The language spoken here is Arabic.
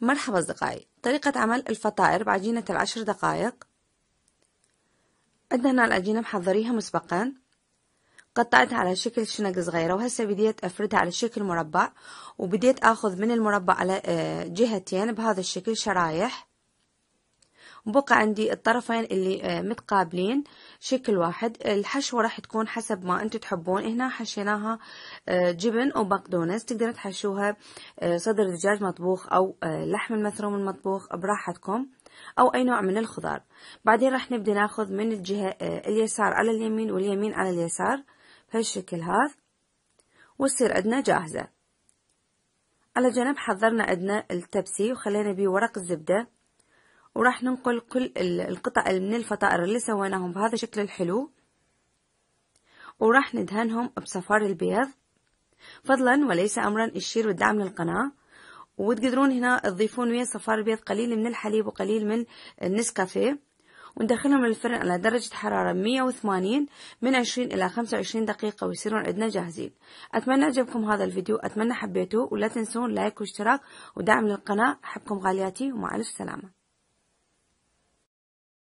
مرحبا أصدقائي طريقة عمل الفطائر بعجينة العشر دقائق عندنا العجينة محضريها مسبقا قطعتها على شكل شنق صغيرة وهسه بديت أفردها على شكل مربع وبديت أخذ من المربع على آه، جهتين بهذا الشكل شرايح بقى عندي الطرفين اللي آه، متقابلين شكل واحد الحشوة راح تكون حسب ما انتم تحبون هنا حشيناها آه، جبن وبقدونس تقدرون تحشوها آه، صدر دجاج مطبوخ او لحم المثروم المطبوخ براحتكم أو أي نوع من الخضار بعدين راح نبدأ ناخذ من الجهة اليسار على اليمين واليمين على اليسار بهالشكل هذا وتصير عندنا جاهزة على جنب حضرنا عندنا التبسي وخلينا بيه ورق الزبدة وراح ننقل كل القطع من الفطائر اللي سويناهم بهذا الشكل الحلو وراح ندهنهم بصفار البيض فضلا وليس أمرا الشير والدعم للقناة وتقدرون هنا تضيفون ويا صفار البيض قليل من الحليب وقليل من النسكافيه وندخلهم للفرن على درجة حرارة 180 من 20 إلى 25 دقيقة ويصيرون عندنا جاهزين أتمنى عجبكم هذا الفيديو أتمنى حبيتوه ولا تنسون لايك واشتراك ودعم للقناة أحبكم غالياتي ومع ألف سلامة